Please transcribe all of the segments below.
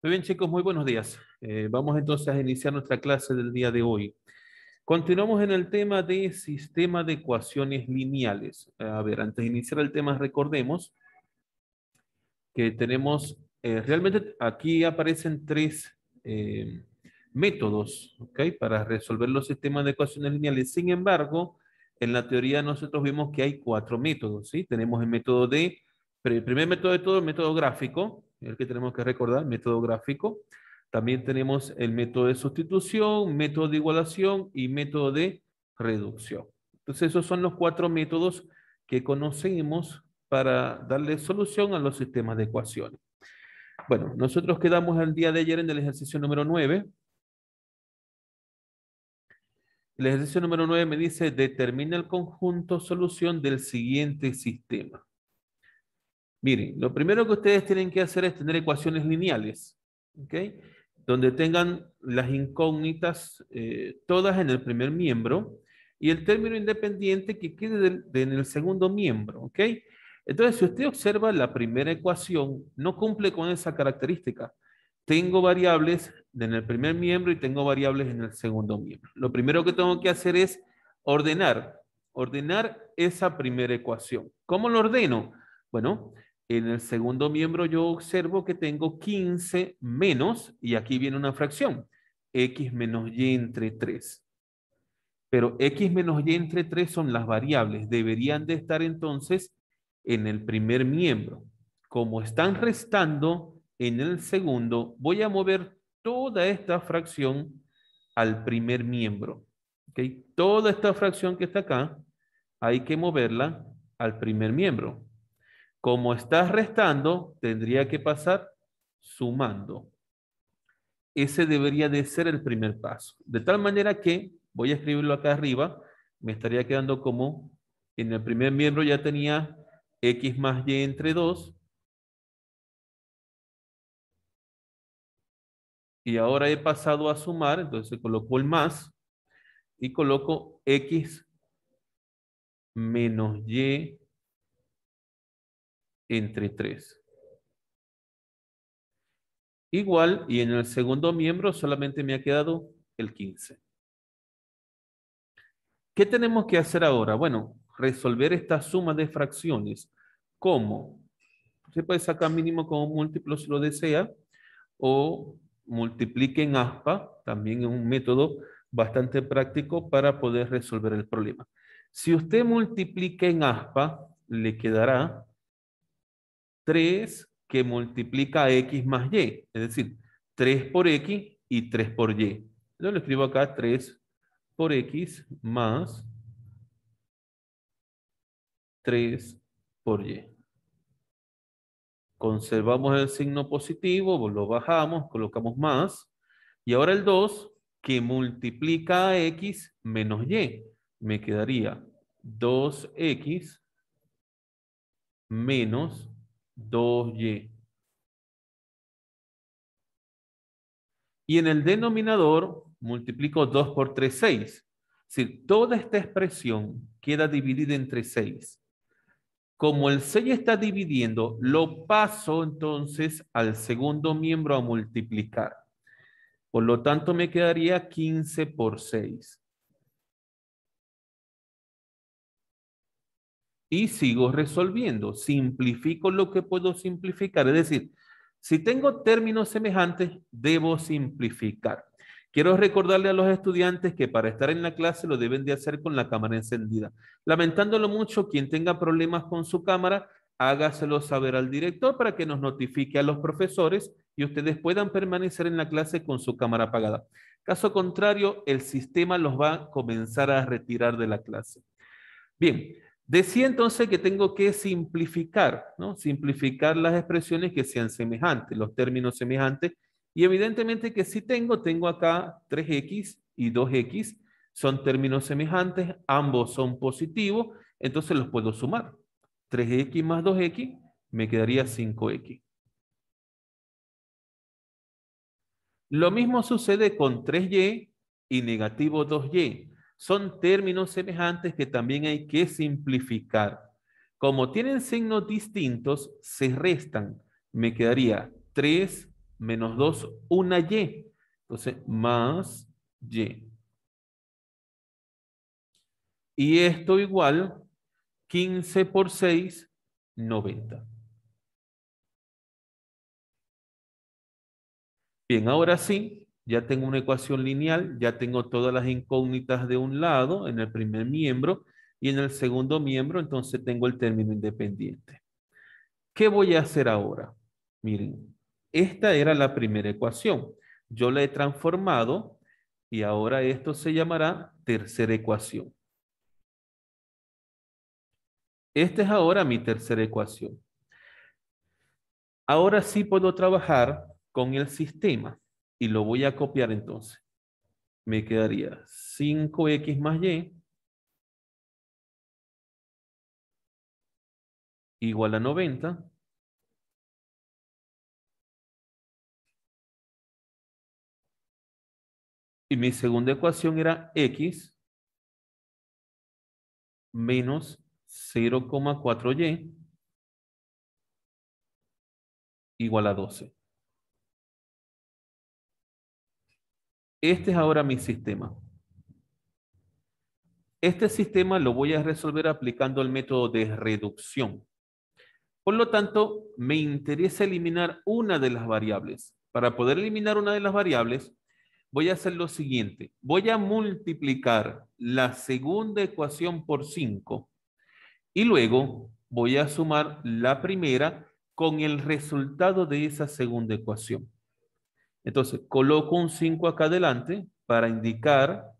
Muy bien, chicos, muy buenos días. Eh, vamos entonces a iniciar nuestra clase del día de hoy. Continuamos en el tema de sistema de ecuaciones lineales. Eh, a ver, antes de iniciar el tema, recordemos que tenemos, eh, realmente aquí aparecen tres métodos ¿Ok? para resolver los sistemas de ecuaciones lineales. Sin embargo, en la teoría nosotros vimos que hay cuatro métodos. ¿sí? Tenemos el método de, el primer método de todo, el método gráfico, el que tenemos que recordar, método gráfico. También tenemos el método de sustitución, método de igualación y método de reducción. Entonces, esos son los cuatro métodos que conocemos para darle solución a los sistemas de ecuaciones. Bueno, nosotros quedamos el día de ayer en el ejercicio número 9. El ejercicio número 9 me dice, determina el conjunto solución del siguiente sistema. Miren, lo primero que ustedes tienen que hacer es tener ecuaciones lineales, ¿Ok? donde tengan las incógnitas eh, todas en el primer miembro y el término independiente que quede en el segundo miembro. ¿Ok? Entonces, si usted observa la primera ecuación, no cumple con esa característica. Tengo variables en el primer miembro y tengo variables en el segundo miembro. Lo primero que tengo que hacer es ordenar, ordenar esa primera ecuación. ¿Cómo lo ordeno? Bueno, en el segundo miembro yo observo que tengo 15 menos, y aquí viene una fracción, x menos y entre 3. Pero x menos y entre 3 son las variables, deberían de estar entonces en el primer miembro. Como están restando en el segundo, voy a mover toda esta fracción al primer miembro. Toda esta fracción que está acá, hay que moverla al primer miembro. Como estás restando, tendría que pasar sumando. Ese debería de ser el primer paso. De tal manera que, voy a escribirlo acá arriba, me estaría quedando como en el primer miembro ya tenía x más y entre 2. Y ahora he pasado a sumar, entonces coloco el más y coloco x menos y entre 3. Igual, y en el segundo miembro solamente me ha quedado el 15. ¿Qué tenemos que hacer ahora? Bueno, resolver esta suma de fracciones. ¿Cómo? Se puede sacar mínimo como múltiplo si lo desea, o multiplique en aspa, también es un método bastante práctico para poder resolver el problema. Si usted multiplica en aspa, le quedará 3 que multiplica x más y. Es decir, 3 por x y 3 por y. Yo lo escribo acá 3 por x más 3 por y. Conservamos el signo positivo, lo bajamos, colocamos más. Y ahora el 2 que multiplica a x menos y. Me quedaría 2x menos 2y. Y en el denominador multiplico 2 por 3, 6. Si toda esta expresión queda dividida entre 6. Como el 6 está dividiendo, lo paso entonces al segundo miembro a multiplicar. Por lo tanto, me quedaría 15 por 6. y sigo resolviendo. Simplifico lo que puedo simplificar. Es decir, si tengo términos semejantes, debo simplificar. Quiero recordarle a los estudiantes que para estar en la clase lo deben de hacer con la cámara encendida. Lamentándolo mucho, quien tenga problemas con su cámara, hágaselo saber al director para que nos notifique a los profesores y ustedes puedan permanecer en la clase con su cámara apagada. Caso contrario, el sistema los va a comenzar a retirar de la clase. Bien, Decía entonces que tengo que simplificar, ¿no? Simplificar las expresiones que sean semejantes, los términos semejantes. Y evidentemente que si tengo, tengo acá 3x y 2x, son términos semejantes, ambos son positivos, entonces los puedo sumar. 3x más 2x me quedaría 5x. Lo mismo sucede con 3y y negativo 2y son términos semejantes que también hay que simplificar. Como tienen signos distintos, se restan. Me quedaría 3 menos 2, una Y. Entonces, más Y. Y esto igual, 15 por 6, 90. Bien, ahora sí, ya tengo una ecuación lineal, ya tengo todas las incógnitas de un lado en el primer miembro y en el segundo miembro entonces tengo el término independiente. ¿Qué voy a hacer ahora? Miren, esta era la primera ecuación. Yo la he transformado y ahora esto se llamará tercera ecuación. Esta es ahora mi tercera ecuación. Ahora sí puedo trabajar con el sistema y lo voy a copiar entonces. Me quedaría 5x más y igual a 90. Y mi segunda ecuación era x menos 0,4y igual a 12. Este es ahora mi sistema. Este sistema lo voy a resolver aplicando el método de reducción. Por lo tanto, me interesa eliminar una de las variables. Para poder eliminar una de las variables, voy a hacer lo siguiente. Voy a multiplicar la segunda ecuación por 5 y luego voy a sumar la primera con el resultado de esa segunda ecuación. Entonces, coloco un 5 acá adelante para indicar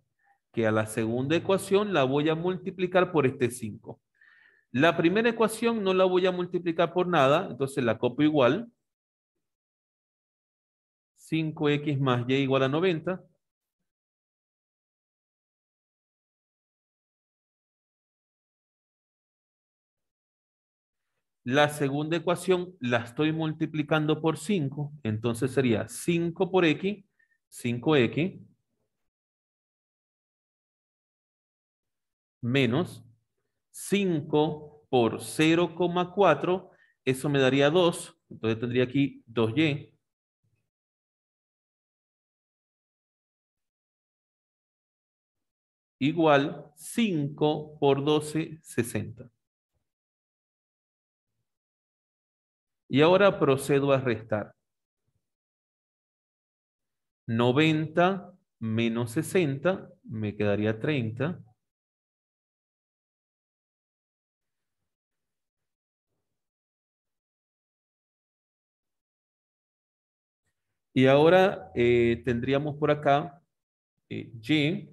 que a la segunda ecuación la voy a multiplicar por este 5. La primera ecuación no la voy a multiplicar por nada, entonces la copio igual. 5x más y igual a 90 La segunda ecuación la estoy multiplicando por 5, entonces sería 5 por x, 5x, menos 5 por 0,4, eso me daría 2, entonces tendría aquí 2y. Igual 5 por 12, 60. Y ahora procedo a restar. 90 menos 60, me quedaría 30. Y ahora eh, tendríamos por acá eh, y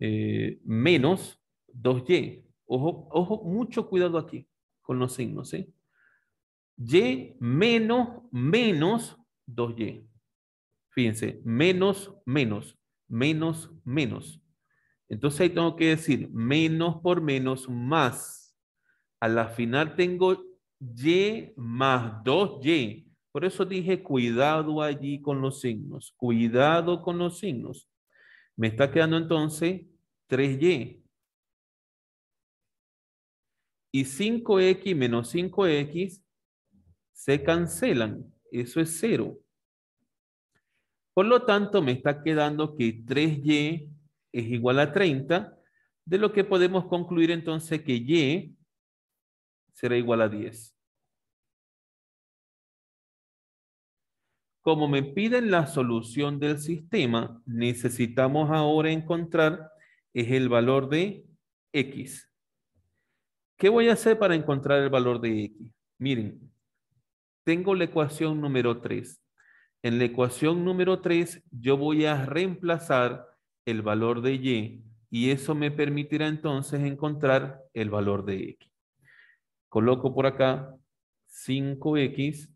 eh, menos 2y. Ojo, ojo, mucho cuidado aquí con los signos, ¿sí? Y menos, menos 2Y. Fíjense, menos, menos, menos, menos. Entonces ahí tengo que decir menos por menos más. A la final tengo Y más 2Y. Por eso dije cuidado allí con los signos. Cuidado con los signos. Me está quedando entonces 3Y y 5x menos 5x se cancelan. Eso es cero. Por lo tanto, me está quedando que 3y es igual a 30, de lo que podemos concluir entonces que y será igual a 10. Como me piden la solución del sistema, necesitamos ahora encontrar es el valor de x. ¿Qué voy a hacer para encontrar el valor de X? Miren, tengo la ecuación número 3. En la ecuación número 3 yo voy a reemplazar el valor de Y y eso me permitirá entonces encontrar el valor de X. Coloco por acá 5X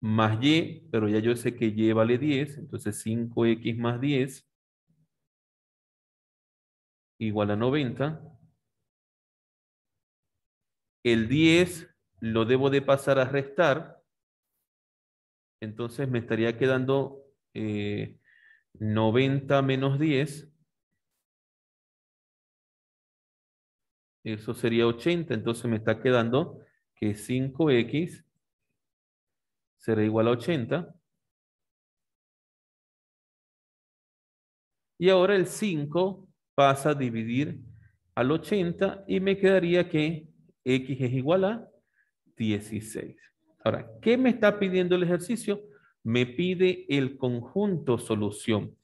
más Y, pero ya yo sé que Y vale 10, entonces 5X más 10 igual a 90. El 10 lo debo de pasar a restar. Entonces me estaría quedando 90 eh, menos 10. Eso sería 80. Entonces me está quedando que 5x será igual a 80. Y ahora el 5 pasa a dividir al 80 y me quedaría que x es igual a 16. Ahora, ¿qué me está pidiendo el ejercicio? Me pide el conjunto solución.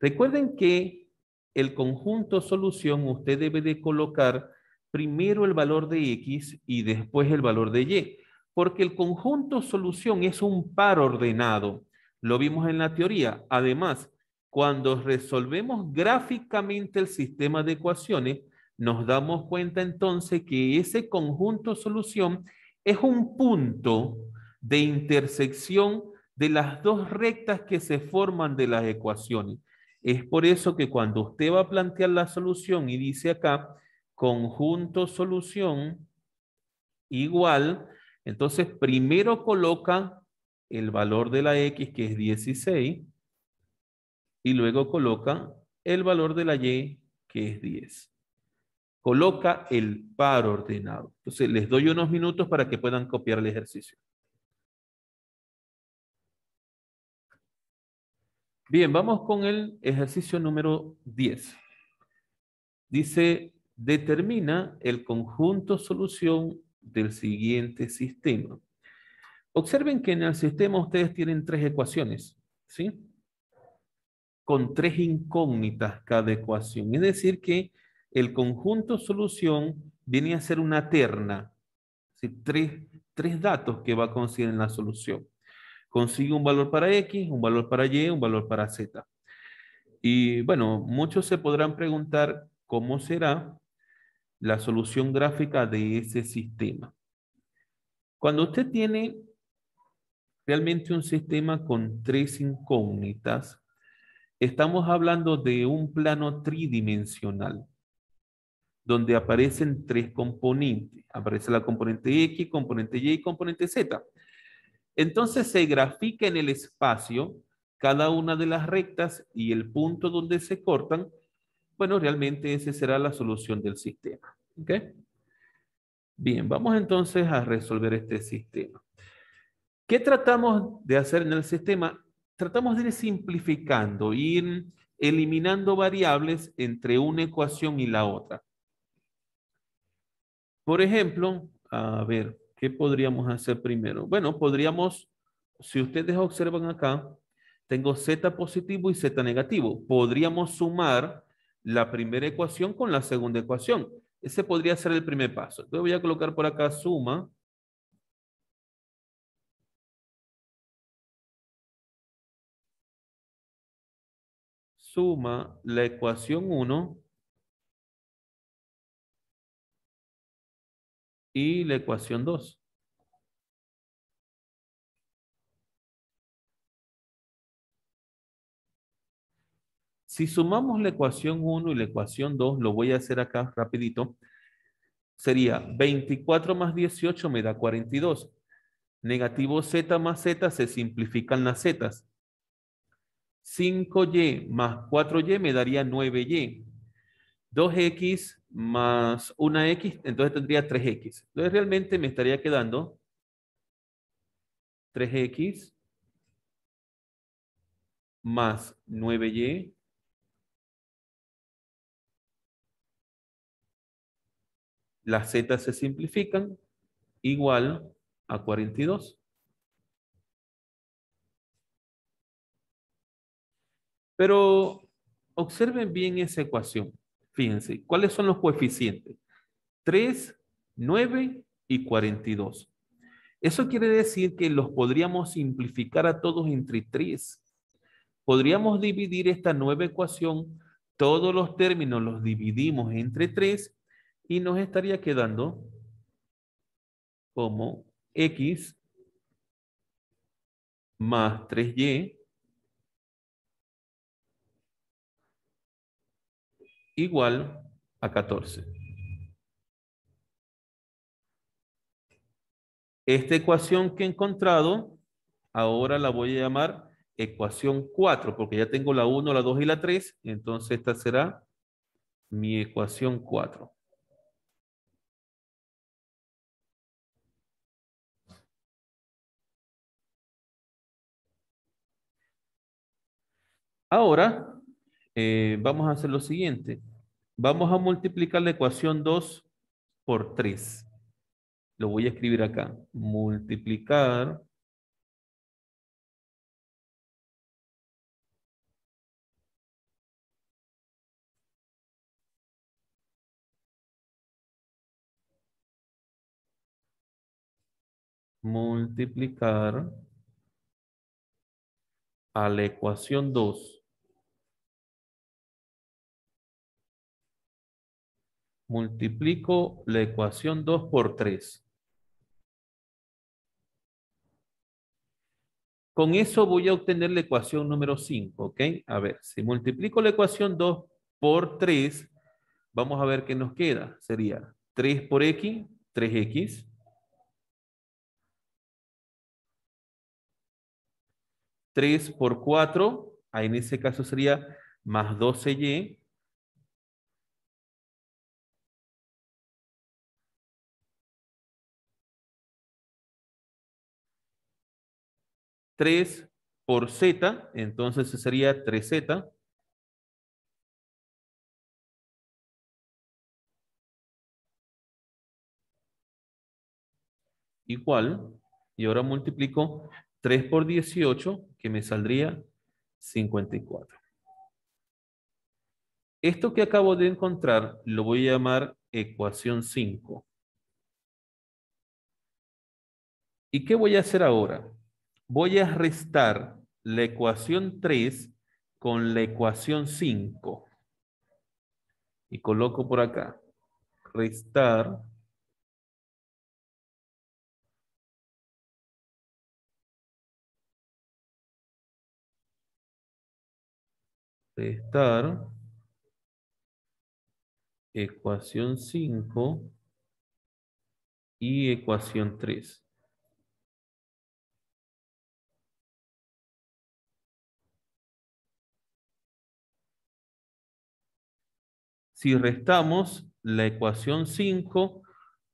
Recuerden que el conjunto solución usted debe de colocar primero el valor de x y después el valor de y, porque el conjunto solución es un par ordenado. Lo vimos en la teoría. Además, cuando resolvemos gráficamente el sistema de ecuaciones, nos damos cuenta entonces que ese conjunto solución es un punto de intersección de las dos rectas que se forman de las ecuaciones. Es por eso que cuando usted va a plantear la solución y dice acá, conjunto solución igual, entonces primero coloca el valor de la X que es 16, y luego coloca el valor de la Y, que es 10. Coloca el par ordenado. Entonces, les doy unos minutos para que puedan copiar el ejercicio. Bien, vamos con el ejercicio número 10. Dice, determina el conjunto solución del siguiente sistema. Observen que en el sistema ustedes tienen tres ecuaciones, ¿sí? con tres incógnitas cada ecuación. Es decir, que el conjunto solución viene a ser una terna, tres, tres datos que va a conseguir en la solución. Consigue un valor para X, un valor para Y, un valor para Z. Y bueno, muchos se podrán preguntar cómo será la solución gráfica de ese sistema. Cuando usted tiene realmente un sistema con tres incógnitas, estamos hablando de un plano tridimensional, donde aparecen tres componentes. Aparece la componente X, componente Y y componente Z. Entonces se grafica en el espacio cada una de las rectas y el punto donde se cortan, bueno, realmente esa será la solución del sistema. Bien, vamos entonces a resolver este sistema. ¿Qué tratamos de hacer en el sistema? tratamos de ir simplificando, ir eliminando variables entre una ecuación y la otra. Por ejemplo, a ver, ¿qué podríamos hacer primero? Bueno, podríamos, si ustedes observan acá, tengo z positivo y z negativo. Podríamos sumar la primera ecuación con la segunda ecuación. Ese podría ser el primer paso. Entonces voy a colocar por acá suma suma la ecuación 1 y la ecuación 2. Si sumamos la ecuación 1 y la ecuación 2, lo voy a hacer acá rapidito, sería 24 más 18 me da 42. Negativo z más z se simplifican las zetas. 5y más 4y me daría 9y. 2x más 1x, entonces tendría 3x. Entonces realmente me estaría quedando 3x más 9y las z se simplifican, igual a 42. Pero observen bien esa ecuación. Fíjense, ¿cuáles son los coeficientes? 3, 9 y 42. Eso quiere decir que los podríamos simplificar a todos entre 3. Podríamos dividir esta nueva ecuación, todos los términos los dividimos entre 3 y nos estaría quedando como x más 3y igual a 14. Esta ecuación que he encontrado, ahora la voy a llamar ecuación 4, porque ya tengo la 1, la 2 y la 3, entonces esta será mi ecuación 4. Ahora, eh, vamos a hacer lo siguiente. Vamos a multiplicar la ecuación 2 por 3. Lo voy a escribir acá. Multiplicar multiplicar a la ecuación 2 multiplico la ecuación 2 por 3. Con eso voy a obtener la ecuación número 5, ¿ok? A ver, si multiplico la ecuación 2 por 3, vamos a ver qué nos queda. Sería 3 por x, 3x. 3 por 4, en ese caso sería más 12y, 3 por z, entonces sería 3z. Igual, y ahora multiplico 3 por 18, que me saldría 54. Esto que acabo de encontrar lo voy a llamar ecuación 5. ¿Y qué voy a hacer ahora? voy a restar la ecuación 3 con la ecuación 5. Y coloco por acá, restar restar ecuación 5 y ecuación 3. si restamos la ecuación 5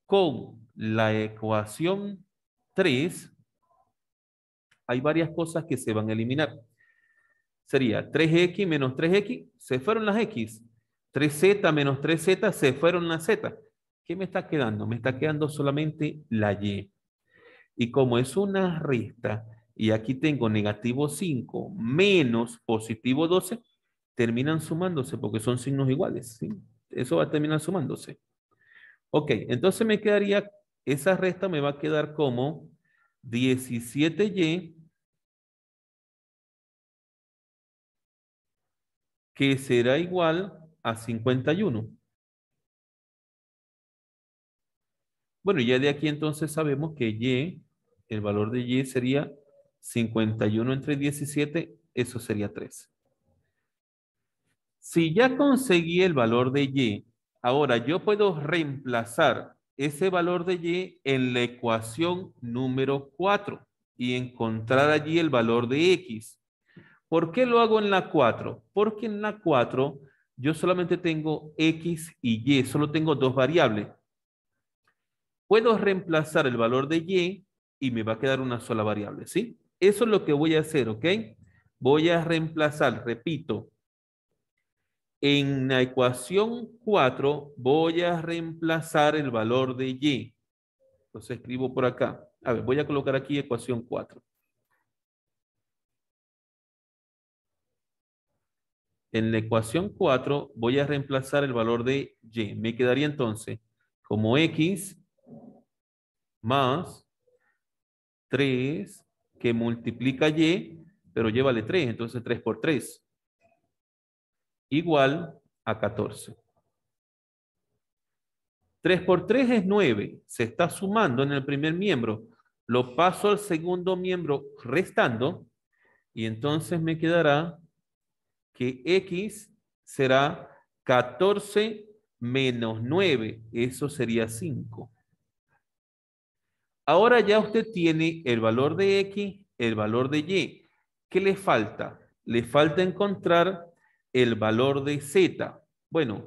con la ecuación 3, hay varias cosas que se van a eliminar. Sería 3x menos 3x, se fueron las x. 3z menos 3z, se fueron las z. ¿Qué me está quedando? Me está quedando solamente la y. Y como es una resta, y aquí tengo negativo 5 menos positivo 12, terminan sumándose porque son signos iguales. Eso va a terminar sumándose. Ok, entonces me quedaría, esa resta me va a quedar como 17y que será igual a 51. Bueno, ya de aquí entonces sabemos que y, el valor de y sería 51 entre 17, eso sería 3. Si ya conseguí el valor de y, ahora yo puedo reemplazar ese valor de y en la ecuación número 4 y encontrar allí el valor de x. ¿Por qué lo hago en la 4? Porque en la 4 yo solamente tengo x y y, solo tengo dos variables. Puedo reemplazar el valor de y y me va a quedar una sola variable, ¿sí? Eso es lo que voy a hacer, ¿ok? Voy a reemplazar, repito, en la ecuación 4 voy a reemplazar el valor de y. Entonces escribo por acá. A ver, voy a colocar aquí ecuación 4. En la ecuación 4 voy a reemplazar el valor de y. Me quedaría entonces como x más 3 que multiplica y, pero llévale 3, entonces 3 por 3 igual a 14. 3 por 3 es 9. Se está sumando en el primer miembro. Lo paso al segundo miembro restando. Y entonces me quedará que X será 14 menos 9. Eso sería 5. Ahora ya usted tiene el valor de X, el valor de Y. ¿Qué le falta? Le falta encontrar el valor de z. Bueno,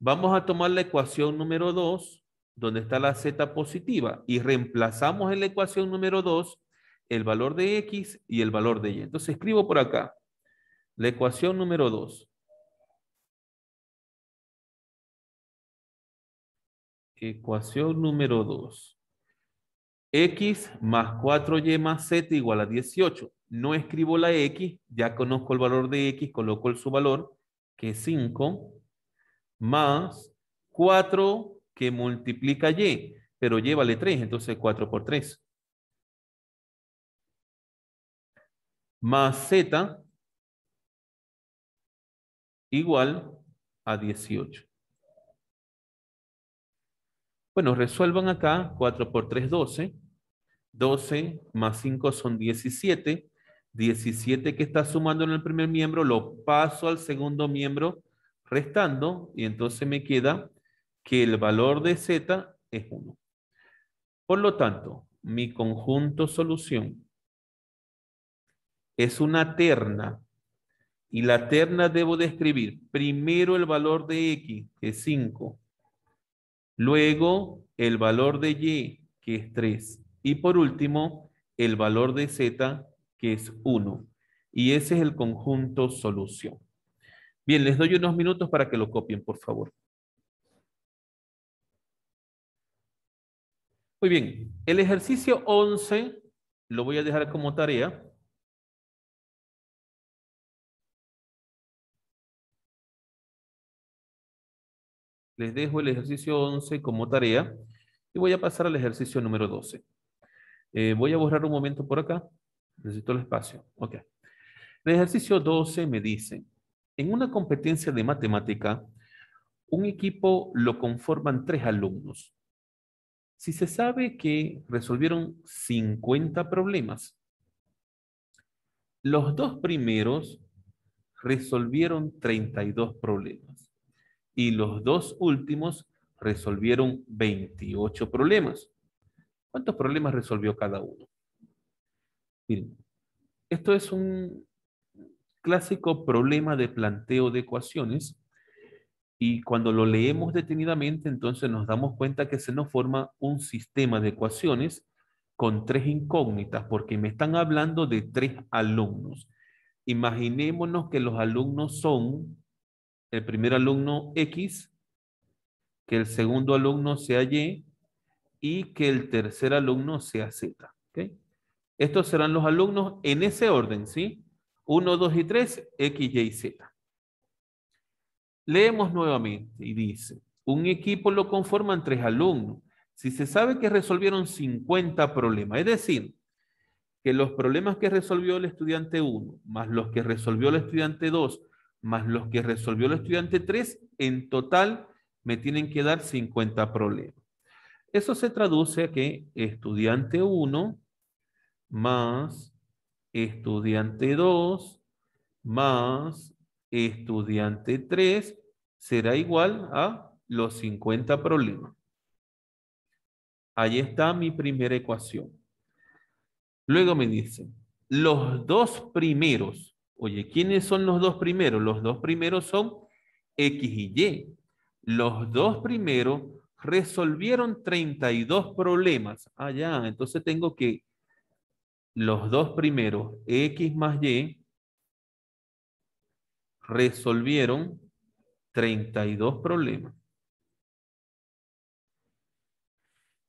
vamos a tomar la ecuación número 2, donde está la z positiva, y reemplazamos en la ecuación número 2 el valor de x y el valor de y. Entonces escribo por acá la ecuación número 2. Ecuación número 2. X más 4Y más Z igual a 18 no escribo la X, ya conozco el valor de X, coloco el subvalor, que es 5, más 4 que multiplica Y, pero Y vale 3, entonces 4 por 3. Más Z igual a 18. Bueno, resuelvan acá 4 por 3, 12. 12 más 5 son 17. 17 que está sumando en el primer miembro, lo paso al segundo miembro restando, y entonces me queda que el valor de z es 1. Por lo tanto, mi conjunto solución es una terna, y la terna debo describir primero el valor de x, que es 5, luego el valor de y, que es 3, y por último el valor de z, que es uno, Y ese es el conjunto solución. Bien, les doy unos minutos para que lo copien, por favor. Muy bien, el ejercicio 11 lo voy a dejar como tarea. Les dejo el ejercicio 11 como tarea y voy a pasar al ejercicio número 12. Eh, voy a borrar un momento por acá. Necesito el espacio. Ok. El ejercicio 12 me dice, en una competencia de matemática, un equipo lo conforman tres alumnos. Si se sabe que resolvieron 50 problemas, los dos primeros resolvieron 32 problemas y los dos últimos resolvieron 28 problemas. ¿Cuántos problemas resolvió cada uno? esto es un clásico problema de planteo de ecuaciones y cuando lo leemos detenidamente, entonces nos damos cuenta que se nos forma un sistema de ecuaciones con tres incógnitas, porque me están hablando de tres alumnos. Imaginémonos que los alumnos son el primer alumno X, que el segundo alumno sea Y y que el tercer alumno sea Z. ¿okay? Estos serán los alumnos en ese orden, ¿sí? 1, 2 y 3, X, Y, Z. Leemos nuevamente y dice, un equipo lo conforman tres alumnos. Si se sabe que resolvieron 50 problemas, es decir, que los problemas que resolvió el estudiante 1, más los que resolvió el estudiante 2, más los que resolvió el estudiante 3, en total me tienen que dar 50 problemas. Eso se traduce a que estudiante 1 más estudiante 2 más estudiante 3 será igual a los 50 problemas. Ahí está mi primera ecuación. Luego me dicen, los dos primeros, oye, ¿quiénes son los dos primeros? Los dos primeros son X y Y. Los dos primeros resolvieron 32 problemas. Ah, ya, entonces tengo que los dos primeros, X más Y, resolvieron 32 problemas.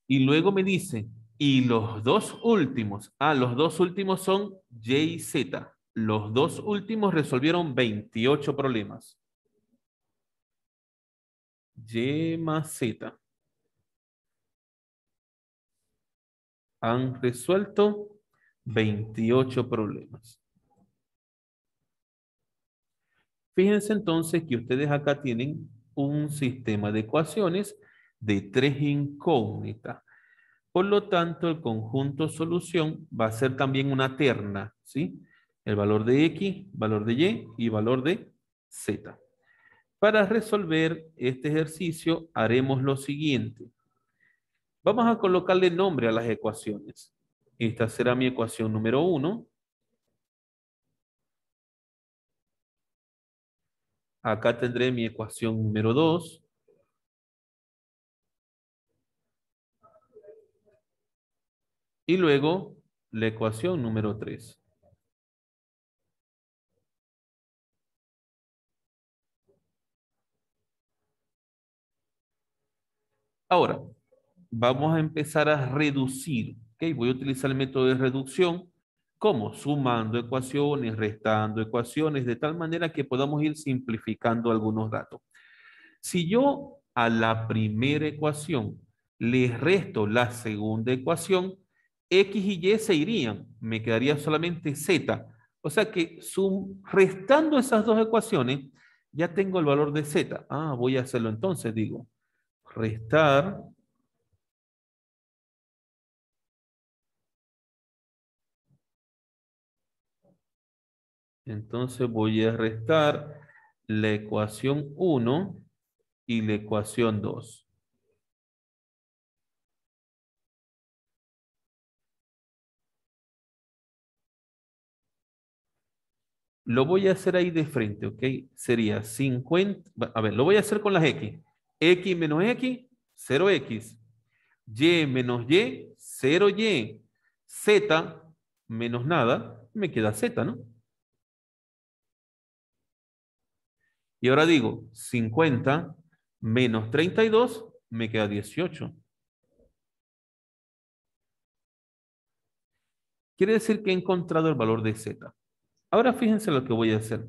Y luego me dice, y los dos últimos, ah, los dos últimos son Y y Z. Los dos últimos resolvieron 28 problemas. Y más Z. Han resuelto 28 problemas. Fíjense entonces que ustedes acá tienen un sistema de ecuaciones de tres incógnitas. Por lo tanto, el conjunto solución va a ser también una terna, ¿sí? El valor de X, valor de Y y valor de Z. Para resolver este ejercicio haremos lo siguiente. Vamos a colocarle nombre a las ecuaciones. Esta será mi ecuación número 1. Acá tendré mi ecuación número 2. Y luego la ecuación número 3. Ahora, vamos a empezar a reducir voy a utilizar el método de reducción. como Sumando ecuaciones, restando ecuaciones, de tal manera que podamos ir simplificando algunos datos. Si yo a la primera ecuación le resto la segunda ecuación, X y Y se irían, me quedaría solamente Z. O sea que sum, restando esas dos ecuaciones, ya tengo el valor de Z. Ah, voy a hacerlo entonces, digo, restar Entonces voy a restar la ecuación 1 y la ecuación 2. Lo voy a hacer ahí de frente, ¿ok? Sería 50, a ver, lo voy a hacer con las X. X menos X, 0X. Y menos Y, 0Y. Z menos nada, me queda Z, ¿no? Y ahora digo, 50 menos 32 me queda 18. Quiere decir que he encontrado el valor de z. Ahora fíjense lo que voy a hacer.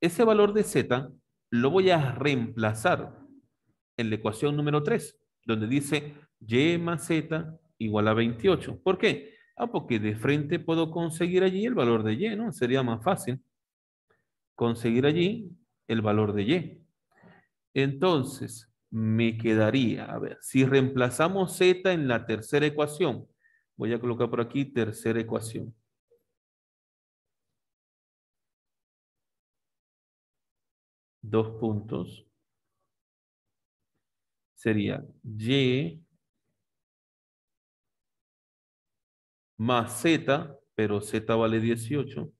Ese valor de z lo voy a reemplazar en la ecuación número 3, donde dice y más z igual a 28. ¿Por qué? Ah, porque de frente puedo conseguir allí el valor de y, ¿no? Sería más fácil conseguir allí el valor de Y. Entonces, me quedaría, a ver, si reemplazamos Z en la tercera ecuación, voy a colocar por aquí tercera ecuación. Dos puntos. Sería Y más Z, pero Z vale 18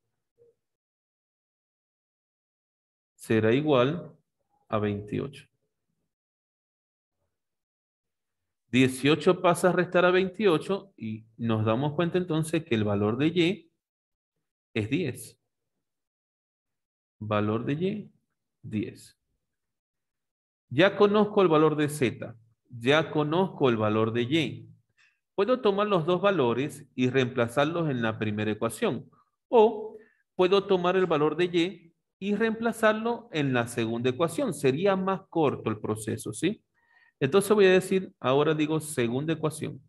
será igual a 28. 18 pasa a restar a 28 y nos damos cuenta entonces que el valor de Y es 10. Valor de Y, 10. Ya conozco el valor de Z, ya conozco el valor de Y. Puedo tomar los dos valores y reemplazarlos en la primera ecuación. O puedo tomar el valor de Y y reemplazarlo en la segunda ecuación. Sería más corto el proceso, ¿sí? Entonces voy a decir, ahora digo segunda ecuación.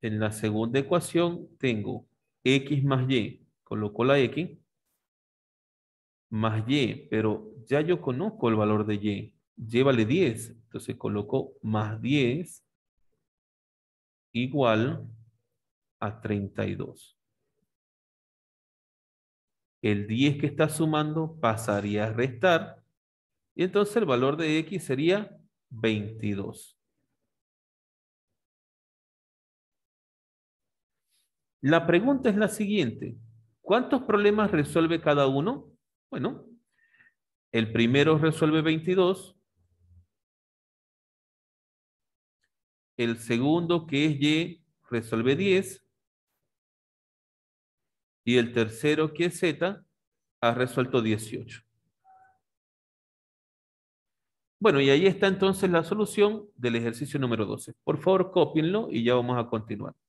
En la segunda ecuación tengo x más y, coloco la x, más y, pero ya yo conozco el valor de y, y vale 10, entonces coloco más 10 igual a 32. El 10 que está sumando pasaría a restar. Y entonces el valor de X sería 22. La pregunta es la siguiente. ¿Cuántos problemas resuelve cada uno? Bueno, el primero resuelve 22. El segundo, que es Y, resuelve 10 y el tercero, que es Z, ha resuelto 18. Bueno, y ahí está entonces la solución del ejercicio número 12. Por favor, cópienlo y ya vamos a continuar.